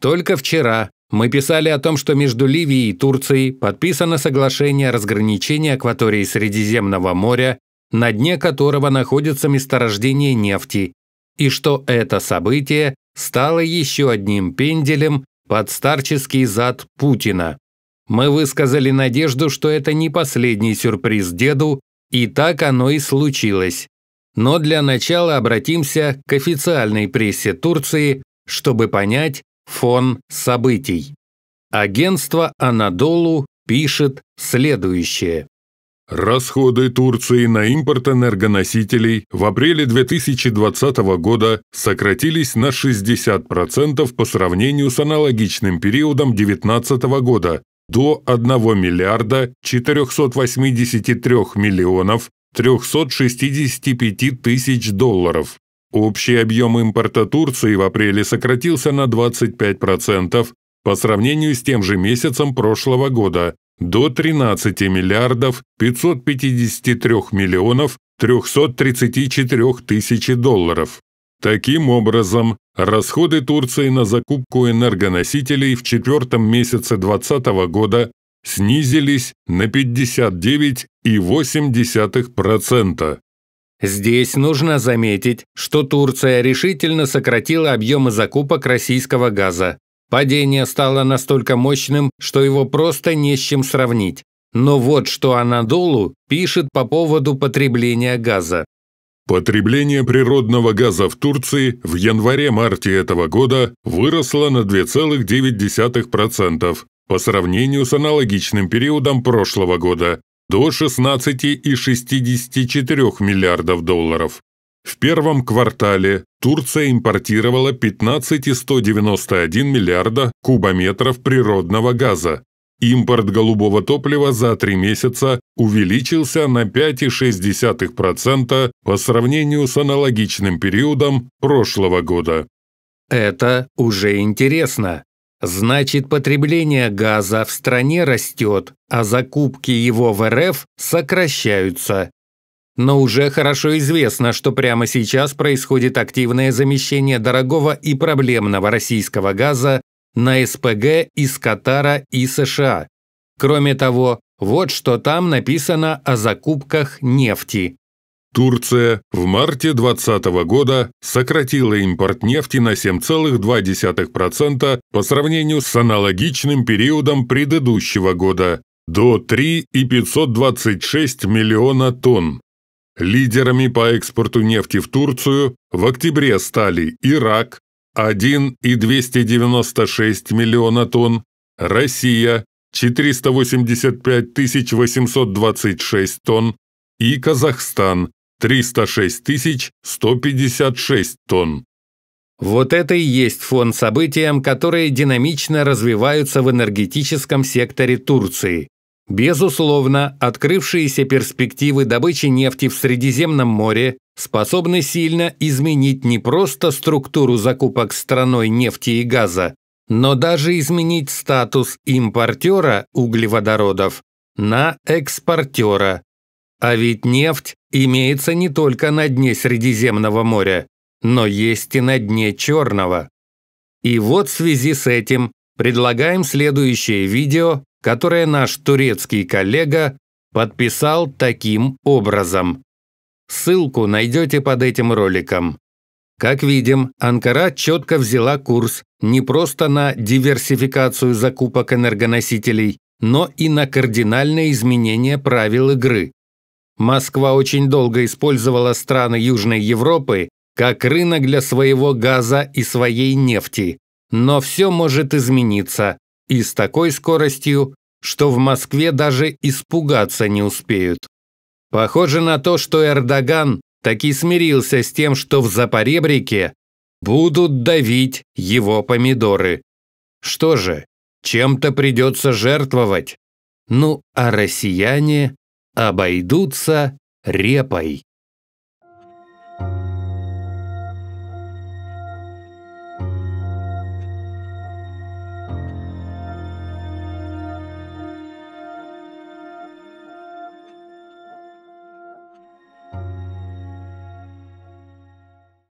Только вчера мы писали о том, что между Ливией и Турцией подписано соглашение о разграничении акватории Средиземного моря, на дне которого находятся месторождения нефти, и что это событие стало еще одним пенделем под старческий зад Путина. Мы высказали надежду, что это не последний сюрприз деду, и так оно и случилось. Но для начала обратимся к официальной прессе Турции, чтобы понять, Фон событий. Агентство «Анадолу» пишет следующее. Расходы Турции на импорт энергоносителей в апреле 2020 года сократились на 60% по сравнению с аналогичным периодом 2019 года до 1 миллиарда 483 миллионов 365 тысяч долларов. Общий объем импорта Турции в апреле сократился на 25% по сравнению с тем же месяцем прошлого года до 13 миллиардов 553 миллионов 334 тысячи долларов. Таким образом, расходы Турции на закупку энергоносителей в четвертом месяце 2020 года снизились на 59,8%. Здесь нужно заметить, что Турция решительно сократила объемы закупок российского газа. Падение стало настолько мощным, что его просто не с чем сравнить. Но вот что Анадолу пишет по поводу потребления газа. Потребление природного газа в Турции в январе-марте этого года выросло на 2,9% по сравнению с аналогичным периодом прошлого года до 16,64 миллиардов долларов. В первом квартале Турция импортировала 15,191 миллиарда кубометров природного газа. Импорт голубого топлива за три месяца увеличился на 5,6% по сравнению с аналогичным периодом прошлого года. Это уже интересно. Значит, потребление газа в стране растет, а закупки его в РФ сокращаются. Но уже хорошо известно, что прямо сейчас происходит активное замещение дорогого и проблемного российского газа на СПГ из Катара и США. Кроме того, вот что там написано о закупках нефти. Турция в марте 2020 года сократила импорт нефти на 7,2% по сравнению с аналогичным периодом предыдущего года до 3,526 миллиона тонн. Лидерами по экспорту нефти в Турцию в октябре стали Ирак 1,296 миллиона тонн, Россия 485 826 тонн и Казахстан 306 156 тонн. Вот это и есть фон событиям, которые динамично развиваются в энергетическом секторе Турции. Безусловно, открывшиеся перспективы добычи нефти в Средиземном море способны сильно изменить не просто структуру закупок страной нефти и газа, но даже изменить статус импортера углеводородов на экспортера. А ведь нефть имеется не только на дне Средиземного моря, но есть и на дне Черного. И вот в связи с этим предлагаем следующее видео, которое наш турецкий коллега подписал таким образом. Ссылку найдете под этим роликом. Как видим, Анкара четко взяла курс не просто на диверсификацию закупок энергоносителей, но и на кардинальное изменение правил игры, Москва очень долго использовала страны Южной Европы как рынок для своего газа и своей нефти. Но все может измениться, и с такой скоростью, что в Москве даже испугаться не успеют. Похоже на то, что Эрдоган таки смирился с тем, что в Запоребрике будут давить его помидоры. Что же, чем-то придется жертвовать. Ну, а россияне обойдутся репой.